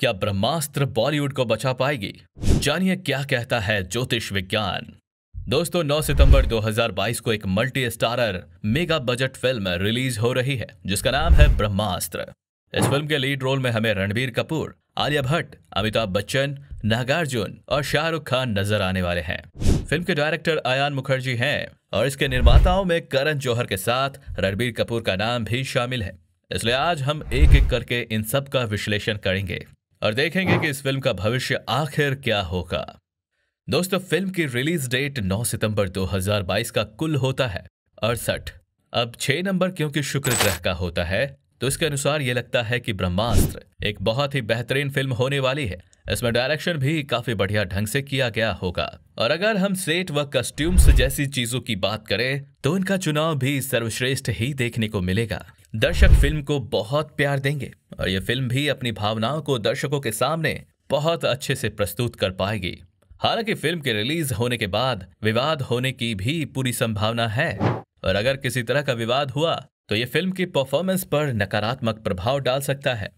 क्या ब्रह्मास्त्र बॉलीवुड को बचा पाएगी जानिए क्या कहता है ज्योतिष विज्ञान दोस्तों 9 सितंबर 2022 को एक multi starrer mega budget film release हो रही है जिसका नाम है ब्रह्मास्त्र इस फिल्म के लीड रोल में हमें रणबीर कपूर आलिया भट्ट अमिताभ बच्चन नागार्जुन और शाहरुख खान नजर आने वाले हैं फिल्म के डायरेक्टर आयान मुखर्जी हैं और इसके निर्माताओं में करण जौहर के साथ रणबीर कपूर का नाम भी शामिल है इसलिए आज हम एक एक करके इन सब का विश्लेषण करेंगे और देखेंगे कि इस फिल्म का भविष्य आखिर क्या होगा दोस्तों फिल्म की रिलीज डेट 9 सितंबर 2022 का कुल होता है अड़सठ अब 6 नंबर क्योंकि शुक्र ग्रह का होता है तो इसके अनुसार ये लगता है कि ब्रह्मास्त्र एक बहुत ही बेहतरीन फिल्म होने वाली है इसमें डायरेक्शन भी काफी बढ़िया ढंग से किया गया होगा और अगर हम सेट व कस्ट्यूम्स जैसी चीजों की बात करें तो इनका चुनाव भी सर्वश्रेष्ठ ही देखने को मिलेगा दर्शक फिल्म को बहुत प्यार देंगे और ये फिल्म भी अपनी भावनाओं को दर्शकों के सामने बहुत अच्छे से प्रस्तुत कर पाएगी हालांकि फिल्म के रिलीज होने के बाद विवाद होने की भी पूरी संभावना है और अगर किसी तरह का विवाद हुआ तो ये फिल्म की परफॉर्मेंस पर नकारात्मक प्रभाव डाल सकता है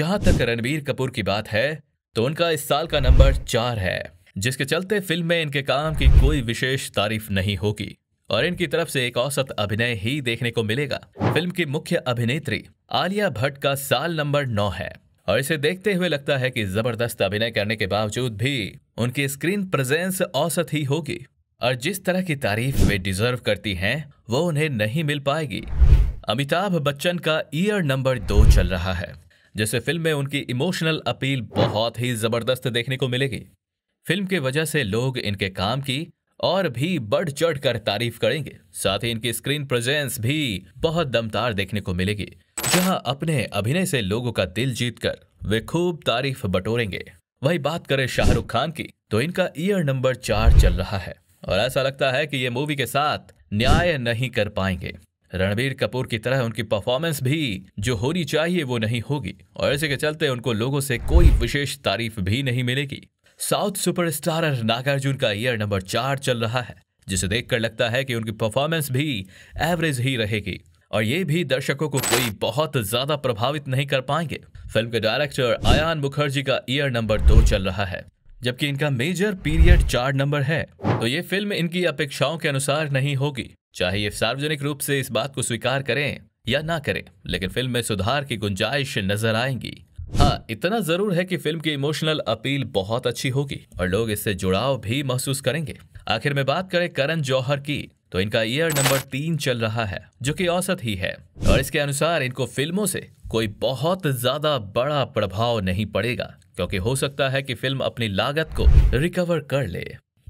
जहां तक रणबीर कपूर की बात है तो उनका इस साल का नंबर चार है जिसके चलते फिल्म में इनके काम की कोई विशेष तारीफ नहीं होगी और इनकी तरफ से एक औसत अभिनय ही देखने को मिलेगा फिल्म की मुख्य अभिनेत्री आलिया भट्ट का साल नंबर नौ है और इसे देखते हुए लगता है कि जबरदस्त अभिनय करने के बावजूद भी उनकी स्क्रीन प्रेजेंस औसत ही होगी और जिस तरह की तारीफ वे डिजर्व करती हैं वो उन्हें नहीं मिल पाएगी अमिताभ बच्चन का ईयर नंबर दो चल रहा है जिससे फिल्म में उनकी इमोशनल अपील बहुत ही जबरदस्त देखने को मिलेगी फिल्म के वजह से लोग इनके काम की और भी बढ़ चढ़ कर तारीफ करेंगे साथ ही इनकी स्क्रीन प्रेजेंस भी बहुत दमदार देखने को मिलेगी जहां अपने अभिनय से लोगों का दिल जीत कर वे खूब तारीफ बटोरेंगे वही बात करें शाहरुख खान की तो इनका ईयर नंबर चार चल रहा है और ऐसा लगता है कि ये मूवी के साथ न्याय नहीं कर पाएंगे रणबीर कपूर की तरह उनकी परफॉर्मेंस भी जो होनी चाहिए वो नहीं होगी और ऐसे के चलते उनको लोगों से कोई विशेष तारीफ भी नहीं मिलेगी साउथ सुपरस्टार नागार्जुन का ईयर नंबर चार चल रहा है जिसे देखकर लगता है कि उनकी परफॉर्मेंस भी एवरेज ही रहेगी और ये भी दर्शकों को कोई बहुत ज्यादा प्रभावित नहीं कर पाएंगे फिल्म के डायरेक्टर आयान मुखर्जी का ईयर नंबर दो चल रहा है जबकि इनका मेजर पीरियड चार नंबर है तो ये फिल्म इनकी अपेक्षाओं के अनुसार नहीं होगी चाहे ये सार्वजनिक रूप से इस बात को स्वीकार करें या ना करें लेकिन फिल्म में सुधार की गुंजाइश नजर आएंगी हाँ इतना जरूर है कि फिल्म की इमोशनल अपील बहुत अच्छी होगी और लोग इससे जुड़ाव भी महसूस करेंगे आखिर में बात करें करण जौहर की तो इनका ईयर नंबर तीन चल रहा है जो कि औसत ही है और इसके अनुसार इनको फिल्मों से कोई बहुत ज्यादा बड़ा प्रभाव नहीं पड़ेगा क्योंकि हो सकता है कि फिल्म अपनी लागत को रिकवर कर ले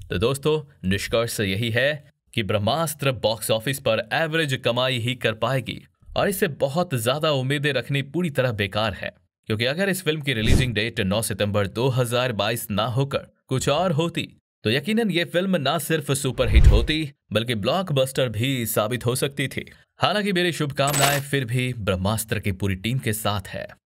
तो दोस्तों निष्कर्ष यही है कि ब्रह्मास्त्र बॉक्स ऑफिस पर एवरेज कमाई ही कर पाएगी और इससे बहुत ज्यादा उम्मीदें रखनी पूरी तरह बेकार है क्योंकि अगर इस फिल्म की रिलीजिंग डेट 9 सितंबर 2022 ना होकर कुछ और होती तो यकीनन ये फिल्म ना सिर्फ सुपरहिट होती बल्कि ब्लॉकबस्टर भी साबित हो सकती थी हालांकि मेरी शुभकामनाएं फिर भी ब्रह्मास्त्र की पूरी टीम के साथ है